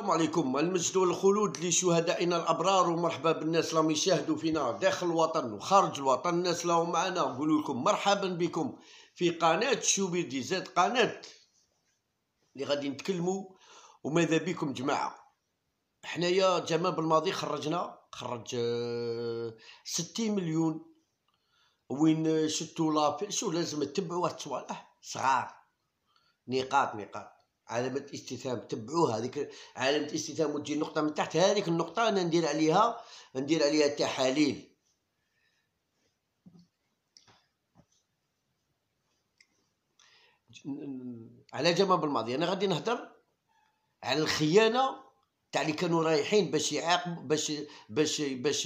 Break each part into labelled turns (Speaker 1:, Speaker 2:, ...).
Speaker 1: السلام عليكم المجد والخلود لشهدائنا الابرار ومرحبا بالناس راهم يشاهدوا فينا داخل الوطن وخارج الوطن الناس راهم معنا نقول لكم مرحبا بكم في قناه شوبي دي زاد قناه اللي غادي نتكلموا وماذا بكم جماعه حنايا جمال الماضي خرجنا خرج 60 آه، مليون وين شتو شو لازم تتبعوا الصوالح صغار نقاط نقاط علامة استفهام تبعوها هذيك علامة استفهام وتجي النقطة من تحت هذيك النقطة أنا ندير عليها ندير عليها تحاليل على جنب الماضي أنا غادي نهضر على الخيانة تاع اللي كانوا رايحين باش يعاقب باش باش باش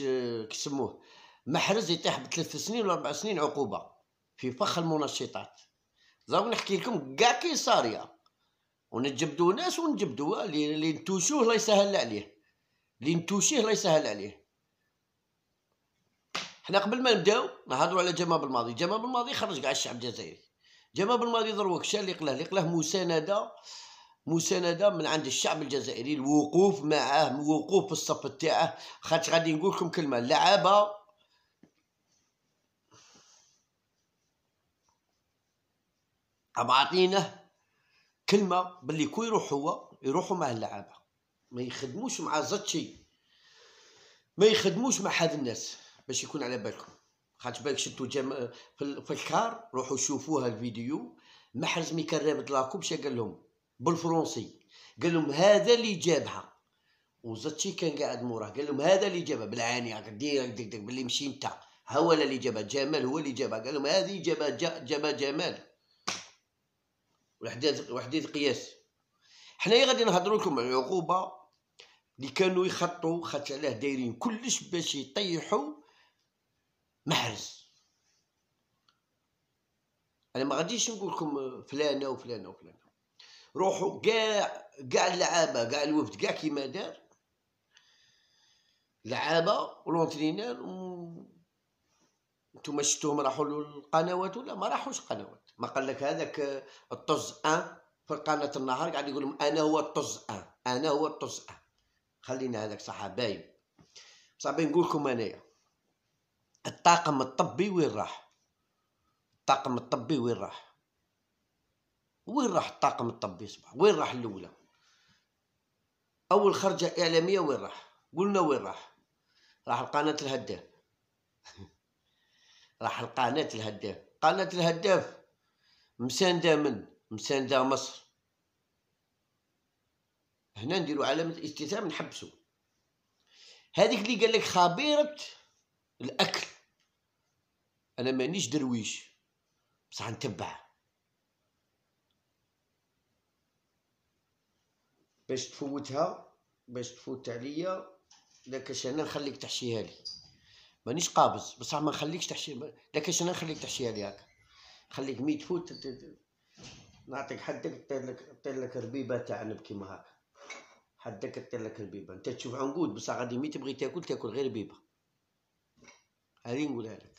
Speaker 1: كيسموه محرز يطيح بثلاث سنين ولا اربع سنين عقوبة في فخ المنشطات زعما نحكي لكم كاع كي صاريه ونجبدو ناس ونجبدو اللي نتوشوه الله يسهل عليه اللي نتوشيه الله يسهل عليه حنا قبل ما نبداو نهضروا على جمال بالماضي جمال بالماضي خرج كاع الشعب الجزائري جمال بالماضي دروك شال اللي قلاه اللي قلاه مسانده مسانده من عند الشعب الجزائري الوقوف معاه الوقوف في الصف تاعه خاطر غادي نقول لكم كلمه اللعابه عم عطينه كلمه باللي كو يروح هو يروحوا مع اللعابه ما يخدموش مع زاتشي ما يخدموش مع هاد الناس باش يكون على بالكم خاطش بالك شفتوا جم... في الكار روحوا شوفوها الفيديو محرز ميكال رابط لاكوبشا قال لهم بالفرنسي قال لهم هذا اللي جابها وزاتشي كان قاعد موراه قال لهم هذا اللي جابها بالعاني هاك ديرك دك دك باللي مشي نتا هو اللي جابها جمال هو اللي جابها قال لهم هذه جابها جابها جمال وحدات وحدات قياس حنايا غادي نهضروا لكم على العقوبه اللي كانوا يخطوا خاطش علاه دايرين كلش باش يطيحوا محرز انا ما غاديش نقول لكم فلانه وفلانه وفلانه روحوا كاع كاع اللعابه كاع الوفد كاع كيما دار لعابه ولونترينير و نتوما شفتوهم راحوا للقنوات ولا ما راحوش قنوات ما قال لك هذاك الطز ان في قناه النهار قاعد يقول لهم انا هو الطز ان انا هو الطز ان خلينا هذاك صح باين نقول لكم انايا الطاقم الطبي وين راح الطاقم الطبي وين راح وين راح الطاقم الطبي صباح وين راح الاولى اول خرجه اعلاميه وين راح قلنا وين راح راح لقناه الهداه راح لقناة الهداف قناة الهداف مساندة من مساندة مصر هنا نديرو علامة استفهام نحبسو هذيك اللي قال لك خبيرة الأكل أنا مانيش درويش بصح نتبع باش تفوتها باش تفوت عليا لا انا نخليك تحشيها لي مانيش قابض بصح ما نخليكش تحشي لكن انا نخليك تحشي لي خليك ميت فوت نعطيك حدك طير لك ربيبه تاع عنب كيما هاك حدك طير ربيبه انت تشوف عنقود بصح غادي ميت تبغي تاكل تاكل غير ربيبه هذه نقولها لك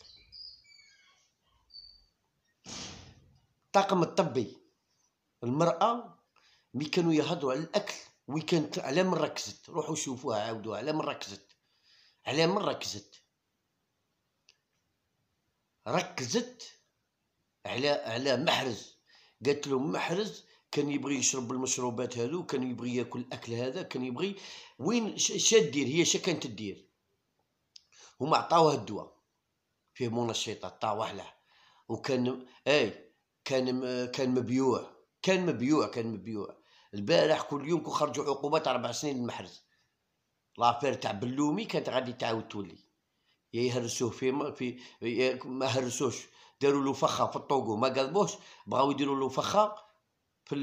Speaker 1: الطاقم الطبي المراه مي كانوا يهضروا على الاكل وي كانت على من ركزت روحوا شوفوها عاودوها على من ركزت على من ركزت ركزت على على محرز قالت له محرز كان يبغي يشرب المشروبات هذو كان يبغي ياكل الاكل هذا كان يبغي وين شا دير هي شا كانت دير هما عطاوه الدواء فيه منشطات تاع له وكان اي كان كان مبيوع كان مبيوع كان مبيوع البارح كل يوم كو خرجوا عقوبات اربع سنين المحرز لافير تاع بلومي كانت غادي تعاود تولي يا يهرسوه في ما في ما هرسوش داروا له فخه في الطوقو ما قلبوش بغاو يديروا له فخه في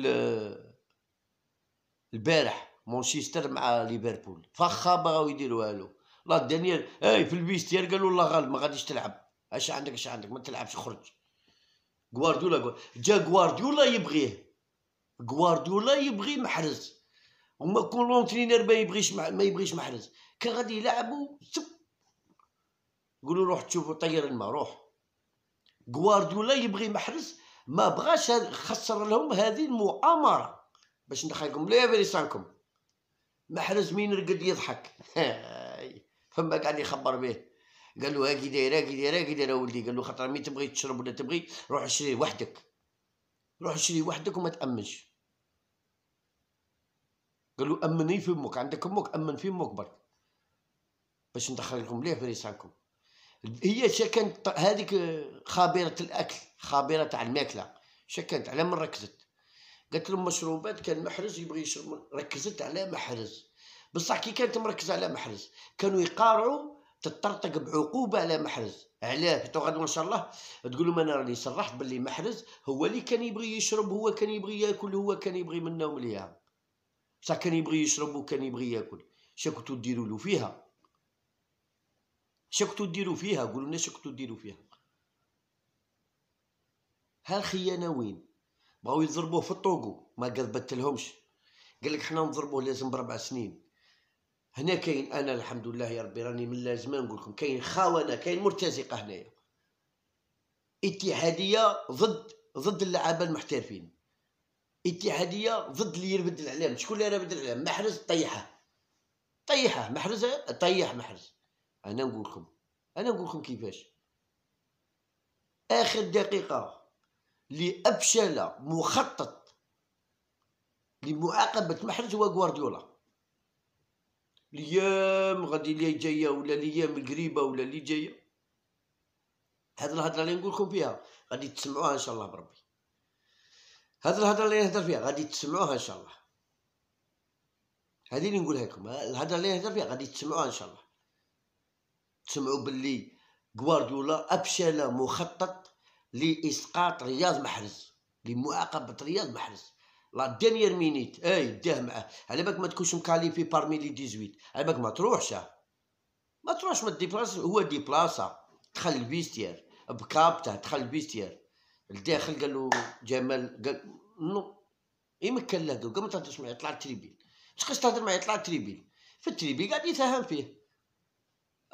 Speaker 1: البارح مانشستر مع ليفربول فخه بغاو يديروها له لا دانيال اي في البيستير قالوا الله غالب ما غاديش تلعب اش عندك اش عندك ما تلعبش خرج غوارديولا جا غوارديولا يبغيه غوارديولا يبغي محرز وما كون لونترينير ما يبغيش ما يبغيش محرز كان غادي يلعبوا قولوا روح تشوفوا طير الماء روح غوارديولا يبغي محرز ما بغاش خسر لهم هذه المؤامره باش ندخلكم لا بريسانكم محرز مين رقد يضحك فما قاعد يخبر به قال له هاكي دايره هاكي دايره هاكي دايره ولدي قال له خاطر مين تبغي تشرب ولا تبغي روح شري وحدك روح شري وحدك وما تامنش قال له امني في امك عندك امك امن في امك برك باش ندخلكم ليه في ريسانكم هي شكانت هذيك خبيره الاكل خبيره تاع الماكله شكنت على من ركزت قالت لهم مشروبات كان محرز يبغي يشرب ركزت على محرز بصح كي كانت مركزه على محرز كانوا يقارعوا تطرطق بعقوبه على محرز علاه تو غدوه ان شاء الله تقول لهم انا راني صرحت باللي محرز هو اللي كان يبغي يشرب هو كان يبغي ياكل هو كان يبغي منا ومليها بصح كان يبغي يشرب وكان يبغي ياكل شكون تديروا له فيها شكتوا ديروا فيها قولوا لنا شكتوا ديروا فيها ها الخيانه وين بغاو يضربوه في الطوغو ما قربت لهمش قال لك حنا نضربوه لازم بربع سنين هنا كاين انا الحمد لله يا ربي راني من لازم نقول لكم كاين خونه كاين مرتزقه هنايا اتحاديه ضد ضد اللعابه المحترفين اتحاديه ضد اللي يربد الاعلام شكون اللي يربد الاعلام محرز طيحه طيحه محرز طيح محرز انا نقول لكم انا نقول لكم كيفاش اخر دقيقه لابشل مخطط لمعاقبه محرز هو غوارديولا ليام غادي لي جايه ولا ليام القريبه ولا لي جايه هاد الهضره اللي نقول لكم فيها غادي تسمعوها ان شاء الله بربي هاد الهضره اللي نهضر فيها غادي تسمعوها ان شاء الله هذه اللي نقولها لكم الهضره اللي نهضر فيها غادي تسمعوها ان شاء الله تسمعوا باللي غوارديولا ابشل مخطط لاسقاط رياض محرز لمعاقبه رياض محرز لا دينيير مينيت اي داه معاه على بالك ما تكونش مكاليفي بارمي لي 18 على بالك ما تروحش ما تروحش ما ديبلاس هو ديبلاصا دخل البيستير بكابته دخل البيستير الداخل قال له جمال قال نو يمكن له قال ما تهضرش معايا طلع التريبيل تقص تهضر معايا طلع التريبيل في التريبيل قاعد يتهم فيه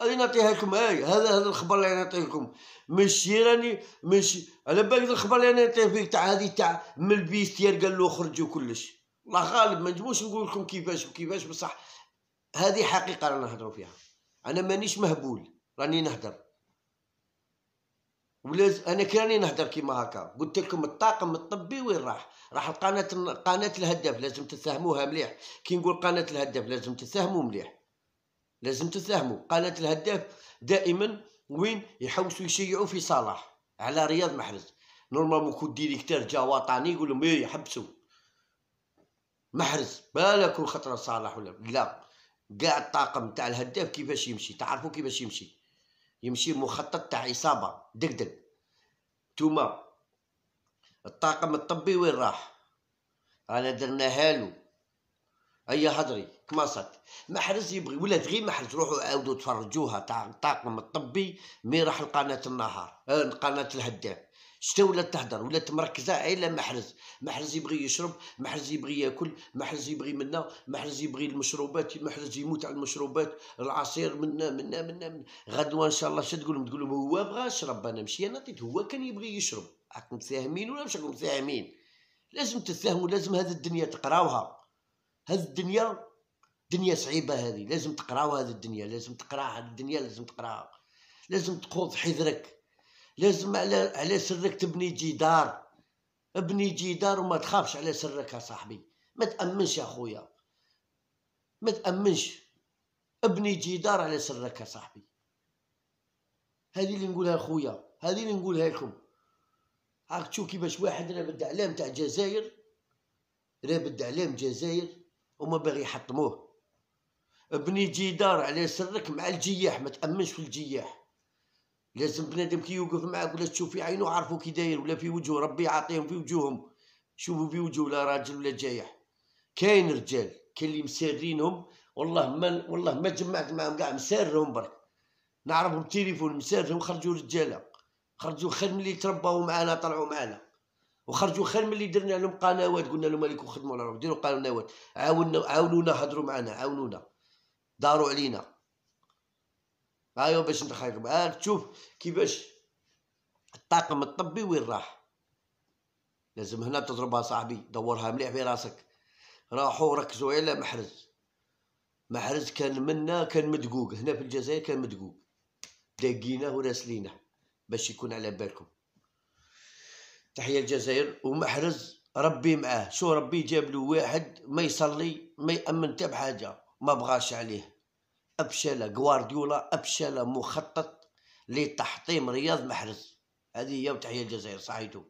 Speaker 1: غادي نعطيها لكم هاي هذا هذا الخبر اللي نعطيه لكم ماشي راني ماشي على بالك الخبر اللي نعطيه فيك تاع هذه تاع من البيستير قال له خرجوا كلش الله غالب ما نجموش نقول لكم كيفاش وكيفاش بصح هذه حقيقه رانا نهضروا فيها انا مانيش مهبول راني نهضر ولاز انا كي راني نهضر كيما هكا قلت لكم الطاقم الطبي وين راح راح القناه قناه الهدف لازم تساهموها مليح كي نقول قناه الهدف لازم تساهموا مليح لازم تفهموا قناه الهداف دائما وين يحوسوا يشيعوا في صلاح على رياض محرز نورمالمون كو ديريكتور جا وطني يقول لهم ايه حبسوا محرز بالك خطره صالح ولا لا كاع الطاقم تاع الهداف كيفاش يمشي تعرفوا كيفاش يمشي يمشي مخطط تاع اصابه دقدق توما الطاقم الطبي وين راح رانا درنا هالو هيا هضري كماصات محرز يبغي ولا غير محرز روحوا عاودوا تفرجوها تاع الطاقم الطبي مي راح لقناه النهار آه قناه الهدام شتا ولات تهدر ولات مركزه على محرز محرز يبغي يشرب محرز يبغي ياكل محرز يبغي منا محرز يبغي المشروبات محرز يموت على المشروبات العصير منا منا منا من غدوه ان شاء الله شتا تقول لهم تقول لهم هو بغى يشرب انا ماشي انا عطيت هو كان يبغي يشرب راكم فاهمين ولا مش راكم فاهمين لازم تتفاهموا لازم هذه الدنيا تقراوها هذه الدنيا دنيا صعيبه هذه لازم تقراو هذه الدنيا لازم تقراها هذه الدنيا لازم تقراها لازم تقوض حذرك لازم على على سرك تبني جدار ابني جدار وما تخافش على سرك يا صاحبي ما تامنش يا خويا ما تامنش ابني جدار على سرك يا صاحبي هذه اللي نقولها خويا هذه اللي نقولها لكم هاك تشوف كيفاش واحد رابد علام تاع الجزائر رابد علام جزائر وما باغي يحطموه بني جدار على سرك مع الجياح ما تامنش في الجياح لازم بنادم كي يوقف معاك ولا تشوف في عينو عارفو كي داير ولا في وجهه ربي يعطيهم في وجوههم شوفوا في وجوه ولا راجل ولا جايح كاين رجال كاين اللي مسارينهم والله ما والله ما جمعت معاهم كاع مسارهم برك نعرفهم بالتليفون مسارهم خرجوا رجاله خرجوا خير ملي ترباو معانا طلعوا معانا وخرجوا خير من اللي درنا لهم قنوات قلنا لهم عليكم خدموا على روحكم ديروا قنوات عاونا عاونونا هضروا معنا عاونونا داروا علينا ايوا باش نخيركم ها آه، تشوف كيفاش الطاقم الطبي وين راح لازم هنا تضربها صاحبي دورها مليح في راسك راحوا ركزوا على محرز محرز كان منا كان مدقوق هنا في الجزائر كان مدقوق داقينه وراسلينه باش يكون على بالكم تحية الجزائر ومحرز ربي معاه شو ربي جاب له واحد ما يصلي ما يأمن حتى بحاجة ما بغاش عليه أبشلة غوارديولا أبشلة مخطط لتحطيم رياض محرز هذه هي تحية الجزائر صحيتو